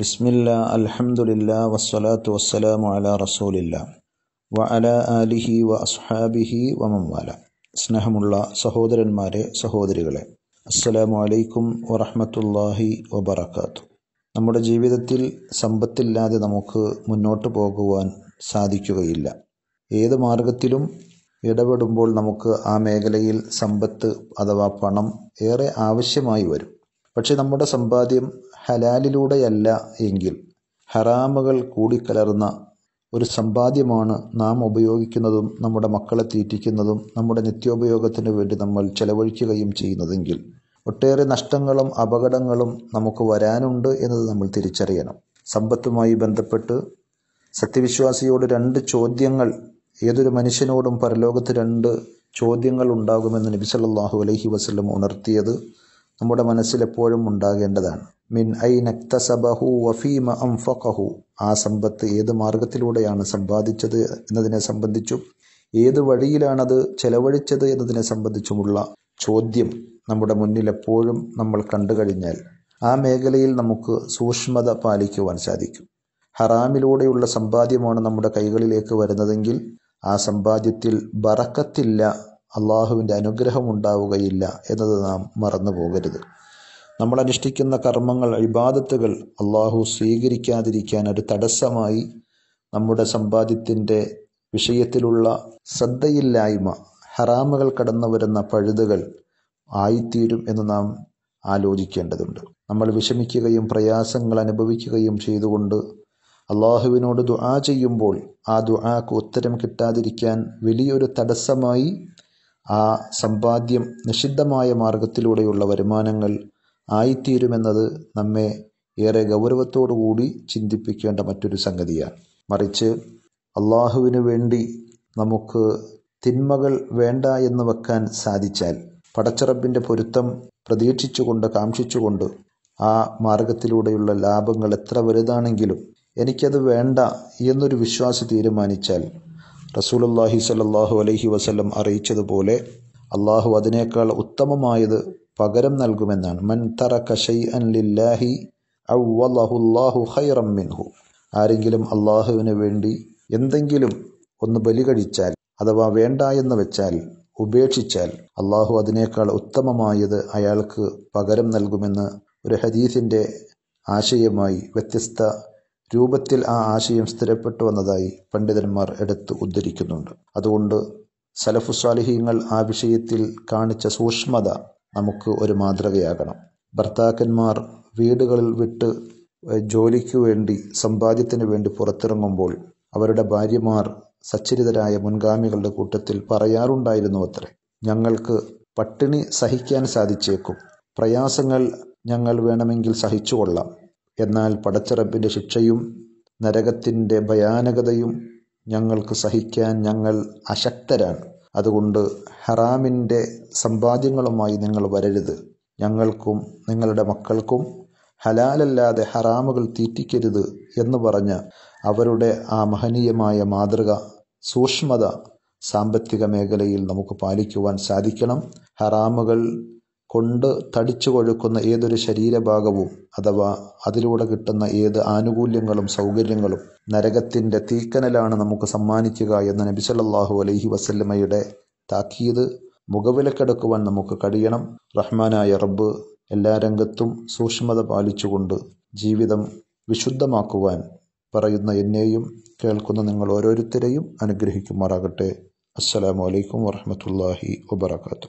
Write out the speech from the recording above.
ബിസ്മില്ല അലഹമുല്ല വസ്സലാത്തു വസ്സലാമു അല റസൂലില്ല വ അല ആലിഹി വ അസ്ഹാബിഹി വമംവാല സ്നേഹമുള്ള സഹോദരന്മാരെ സഹോദരികളെ അസ്സലാമു അലൈക്കും വറഹമത്തല്ലാഹി വബർക്കാത്തു നമ്മുടെ ജീവിതത്തിൽ സമ്പത്തില്ലാതെ നമുക്ക് മുന്നോട്ട് പോകുവാൻ സാധിക്കുകയില്ല ഏത് മാർഗത്തിലും ഇടപെടുമ്പോൾ നമുക്ക് ആ മേഖലയിൽ സമ്പത്ത് അഥവാ പണം ഏറെ ആവശ്യമായി വരും പക്ഷേ നമ്മുടെ സമ്പാദ്യം ഹലാലിലൂടെയല്ല എങ്കിൽ ഹറാമുകൾ കൂടിക്കലർന്ന ഒരു സമ്പാദ്യമാണ് നാം ഉപയോഗിക്കുന്നതും നമ്മുടെ മക്കളെ തീറ്റിക്കുന്നതും നമ്മുടെ നിത്യോപയോഗത്തിന് വേണ്ടി നമ്മൾ ചെലവഴിക്കുകയും ചെയ്യുന്നതെങ്കിൽ ഒട്ടേറെ നഷ്ടങ്ങളും അപകടങ്ങളും നമുക്ക് വരാനുണ്ട് എന്നത് നമ്മൾ തിരിച്ചറിയണം സമ്പത്തുമായി ബന്ധപ്പെട്ട് സത്യവിശ്വാസിയോട് രണ്ട് ചോദ്യങ്ങൾ ഏതൊരു മനുഷ്യനോടും പരലോകത്ത് രണ്ട് ചോദ്യങ്ങൾ ഉണ്ടാകുമെന്ന് നബി സല്ലാഹു അലഹി വസ്ലം ഉണർത്തിയത് നമ്മുടെ മനസ്സിലെപ്പോഴും ഉണ്ടാകേണ്ടതാണ് മിൻ ഐ നക്തസബഹു വഫീമ അം ആ സമ്പത്ത് ഏത് മാർഗത്തിലൂടെയാണ് സമ്പാദിച്ചത് എന്നതിനെ സംബന്ധിച്ചും ഏത് വഴിയിലാണത് ചെലവഴിച്ചത് എന്നതിനെ സംബന്ധിച്ചുമുള്ള ചോദ്യം നമ്മുടെ മുന്നിലെപ്പോഴും നമ്മൾ കണ്ടു കഴിഞ്ഞാൽ ആ മേഖലയിൽ നമുക്ക് സൂക്ഷ്മത പാലിക്കുവാൻ സാധിക്കും ഹറാമിലൂടെയുള്ള സമ്പാദ്യമാണ് നമ്മുടെ കൈകളിലേക്ക് വരുന്നതെങ്കിൽ ആ സമ്പാദ്യത്തിൽ ബറക്കത്തില്ല അള്ളാഹുവിൻ്റെ അനുഗ്രഹം ഉണ്ടാവുകയില്ല എന്നത് നാം മറന്നു പോകരുത് നമ്മൾ അനുഷ്ഠിക്കുന്ന കർമ്മങ്ങൾ ഇബാദത്തുകൾ അള്ളാഹു സ്വീകരിക്കാതിരിക്കാൻ ഒരു തടസ്സമായി നമ്മുടെ സമ്പാദ്യത്തിൻ്റെ വിഷയത്തിലുള്ള ശ്രദ്ധയില്ലായ്മ ഹറാമുകൾ കടന്നു വരുന്ന പഴുതുകൾ ആയിത്തീരും എന്ന് നാം ആലോചിക്കേണ്ടതുണ്ട് നമ്മൾ വിഷമിക്കുകയും പ്രയാസങ്ങൾ അനുഭവിക്കുകയും ചെയ്തുകൊണ്ട് അള്ളാഹുവിനോട് ദുആ ചെയ്യുമ്പോൾ ആ ദുആക്ക് ഉത്തരം കിട്ടാതിരിക്കാൻ വലിയൊരു തടസ്സമായി ആ സമ്പാദ്യം നിഷിദ്ധമായ മാർഗത്തിലൂടെയുള്ള വരുമാനങ്ങൾ ആയിത്തീരുമെന്നത് നമ്മെ ഏറെ കൂടി ചിന്തിപ്പിക്കേണ്ട മറ്റൊരു സംഗതിയാണ് മറിച്ച് അള്ളാഹുവിനു വേണ്ടി നമുക്ക് തിന്മകൾ വേണ്ട എന്ന് വെക്കാൻ സാധിച്ചാൽ പടച്ചറപ്പിൻ്റെ പൊരുത്തം പ്രതീക്ഷിച്ചുകൊണ്ട് കാക്ഷിച്ചുകൊണ്ട് ആ മാർഗത്തിലൂടെയുള്ള ലാഭങ്ങൾ എത്ര വലുതാണെങ്കിലും എനിക്കത് വേണ്ട എന്നൊരു വിശ്വാസി തീരുമാനിച്ചാൽ റസൂലുല്ലാഹി സല്ലാഹു അലൈഹി വസ്ലം അറിയിച്ചതുപോലെ അള്ളാഹു അതിനേക്കാൾ ഉത്തമമായത് പകരം നൽകുമെന്നാണ് മൻ തറക്ക ഷൈഅൻ ലില്ലാഹി അവ്വല്ലാഹുല്ലാഹു ഹൈറം മിൻഹു ആരെങ്കിലും അള്ളാഹുവിന് വേണ്ടി എന്തെങ്കിലും ഒന്ന് ബലി കഴിച്ചാൽ അഥവാ വേണ്ട എന്ന് വെച്ചാൽ ഉപേക്ഷിച്ചാൽ അള്ളാഹു അതിനേക്കാൾ ഉത്തമമായത് അയാൾക്ക് പകരം നൽകുമെന്ന് ഒരു ഹദീസിൻ്റെ ആശയമായി വ്യത്യസ്ത രൂപത്തിൽ ആ ആശയം സ്ഥിരപ്പെട്ടു വന്നതായി പണ്ഡിതന്മാർ എടുത്ത് ഉദ്ധരിക്കുന്നുണ്ട് അതുകൊണ്ട് സലഫുസ്വാലിഹീങ്ങൾ ആ വിഷയത്തിൽ കാണിച്ച സൂക്ഷ്മത നമുക്ക് ഒരു മാതൃകയാകണം ഭർത്താക്കന്മാർ വീടുകളിൽ വിട്ട് ജോലിക്ക് വേണ്ടി സമ്പാദ്യത്തിന് വേണ്ടി പുറത്തിറങ്ങുമ്പോൾ അവരുടെ ഭാര്യമാർ സച്ചരിതരായ മുൻഗാമികളുടെ കൂട്ടത്തിൽ പറയാറുണ്ടായിരുന്നു അത്രേ ഞങ്ങൾക്ക് പട്ടിണി സഹിക്കാൻ സാധിച്ചേക്കും പ്രയാസങ്ങൾ ഞങ്ങൾ വേണമെങ്കിൽ സഹിച്ചുകൊള്ളാം എന്നാൽ പടച്ചറപ്പിൻ്റെ ശിക്ഷയും നരകത്തിൻ്റെ ഭയാനകതയും ഞങ്ങൾക്ക് സഹിക്കാൻ ഞങ്ങൾ അശക്തരാണ് അതുകൊണ്ട് ഹറാമിൻ്റെ സമ്പാദ്യങ്ങളുമായി നിങ്ങൾ വരരുത് ഞങ്ങൾക്കും നിങ്ങളുടെ മക്കൾക്കും ഹലാലല്ലാതെ ഹറാമുകൾ തീറ്റിക്കരുത് എന്ന് പറഞ്ഞ് അവരുടെ ആ മഹനീയമായ മാതൃക സൂക്ഷ്മത സാമ്പത്തിക മേഖലയിൽ നമുക്ക് പാലിക്കുവാൻ സാധിക്കണം ഹറാമുകൾ കൊണ്ട് തടിച്ചു കൊഴുക്കുന്ന ഏതൊരു ശരീരഭാഗവും അഥവാ അതിലൂടെ കിട്ടുന്ന ഏത് ആനുകൂല്യങ്ങളും സൗകര്യങ്ങളും നരകത്തിൻ്റെ തീക്കനലാണ് നമുക്ക് സമ്മാനിക്കുക എന്ന നബിസല്ലാഹു അലൈഹി വസല്ലമ്മയുടെ താക്കീത് മുഖവിലക്കെടുക്കുവാൻ നമുക്ക് കഴിയണം റഹ്മാനായ റബ്ബ് എല്ലാ രംഗത്തും സൂക്ഷ്മത പാലിച്ചുകൊണ്ട് ജീവിതം വിശുദ്ധമാക്കുവാൻ പറയുന്ന എന്നെയും കേൾക്കുന്ന നിങ്ങൾ ഓരോരുത്തരെയും അനുഗ്രഹിക്കുമാറാകട്ടെ അസ്സലാമലൈക്കും വറഹമത്തല്ലാഹി വാത്തു